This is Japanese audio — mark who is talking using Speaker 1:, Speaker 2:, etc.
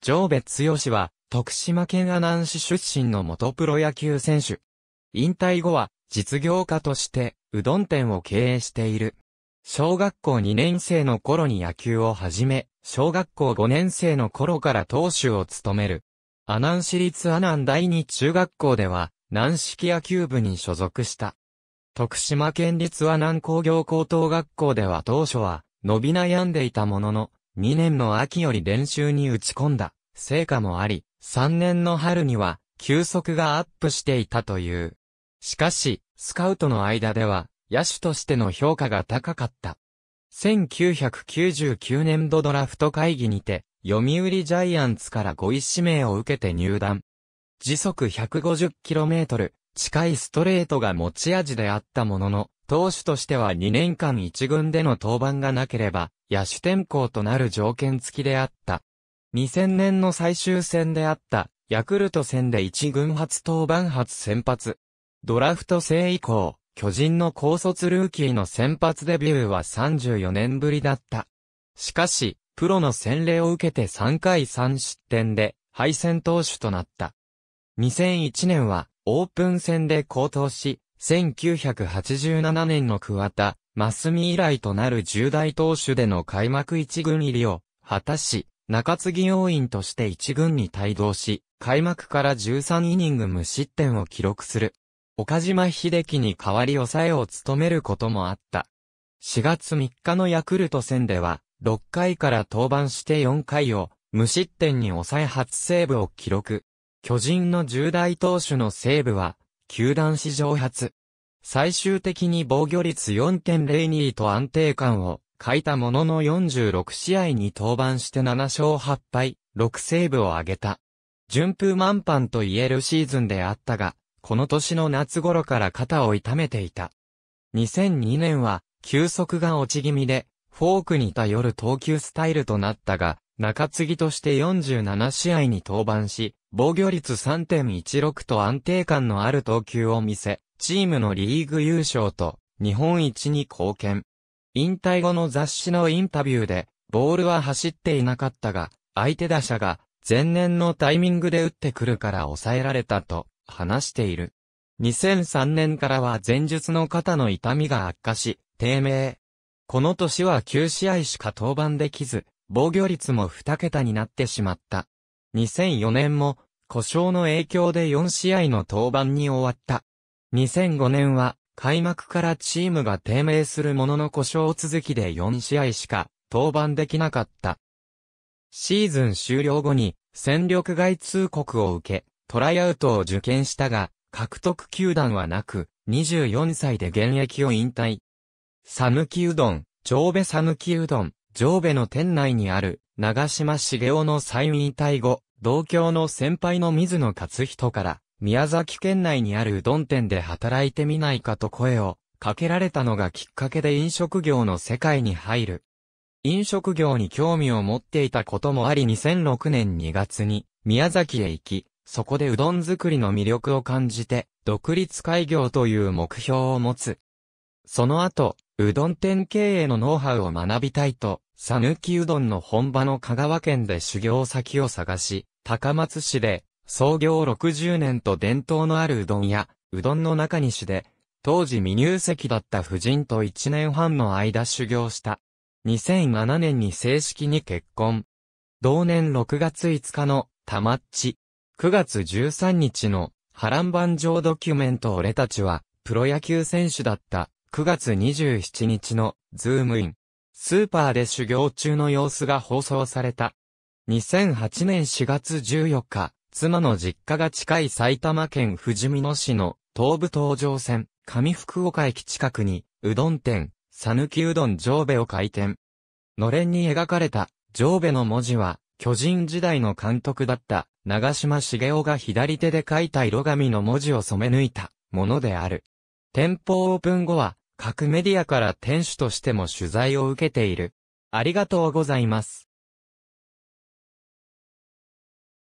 Speaker 1: 上別剛は、徳島県阿南市出身の元プロ野球選手。引退後は、実業家として、うどん店を経営している。小学校2年生の頃に野球を始め、小学校5年生の頃から投手を務める。阿南市立阿南第二中学校では、軟式野球部に所属した。徳島県立阿南工業高等学校では当初は、伸び悩んでいたものの、2年の秋より練習に打ち込んだ成果もあり、3年の春には球速がアップしていたという。しかし、スカウトの間では野手としての評価が高かった。1999年度ドラフト会議にて、読売ジャイアンツから5位指名を受けて入団。時速 150km 近いストレートが持ち味であったものの、投手としては2年間1軍での登板がなければ、野手転向となる条件付きであった。2000年の最終戦であった、ヤクルト戦で1軍初登板初先発。ドラフト制以降、巨人の高卒ルーキーの先発デビューは34年ぶりだった。しかし、プロの洗礼を受けて3回3失点で、敗戦投手となった。2001年は、オープン戦で高騰し、1987年の桑田、マスミ以来となる重大投手での開幕一軍入りを果たし、中継ぎ要員として一軍に帯同し、開幕から13イニング無失点を記録する。岡島秀樹に代わり抑えを務めることもあった。4月3日のヤクルト戦では、6回から登板して4回を無失点に抑え初セーブを記録。巨人の重大投手のセーブは、球団史上初。最終的に防御率4.02と安定感を欠いたものの46試合に登板して7勝8敗、6セーブを挙げた。順風満帆と言えるシーズンであったが、この年の夏頃から肩を痛めていた。2002年は、球速が落ち気味で、フォークに頼る投球スタイルとなったが、中継ぎとして47試合に登板し、防御率3.16と安定感のある投球を見せ、チームのリーグ優勝と日本一に貢献。引退後の雑誌のインタビューで、ボールは走っていなかったが、相手打者が前年のタイミングで打ってくるから抑えられたと話している。2003年からは前述の肩の痛みが悪化し、低迷。この年は9試合しか登板できず、防御率も2桁になってしまった。2004年も、故障の影響で4試合の登板に終わった。2005年は、開幕からチームが低迷するものの故障続きで4試合しか登板できなかった。シーズン終了後に戦力外通告を受け、トライアウトを受験したが、獲得球団はなく、24歳で現役を引退。サヌキうどん、上部サヌキうどん、上部の店内にある、長島茂雄のサイン引退後、同郷の先輩の水野勝人から、宮崎県内にあるうどん店で働いてみないかと声をかけられたのがきっかけで飲食業の世界に入る。飲食業に興味を持っていたこともあり2006年2月に宮崎へ行き、そこでうどん作りの魅力を感じて、独立開業という目標を持つ。その後、うどん店経営のノウハウを学びたいと、さぬきうどんの本場の香川県で修行先を探し、高松市で創業60年と伝統のあるうどん屋、うどんの中西で、当時未入籍だった夫人と1年半の間修行した。2007年に正式に結婚。同年6月5日の、たまっち。9月13日の、波乱万丈ドキュメント俺たちは、プロ野球選手だった、9月27日の、ズームイン。スーパーで修行中の様子が放送された。2008年4月14日、妻の実家が近い埼玉県富士見野市の東武東上線、上福岡駅近くに、うどん店、さぬきうどん上部を開店。のれんに描かれた、上部の文字は、巨人時代の監督だった、長島茂雄が左手で書いた色紙の文字を染め抜いた、ものである。店舗オープン後は、各メディアから店主としても取材を受けている。ありがとうございます。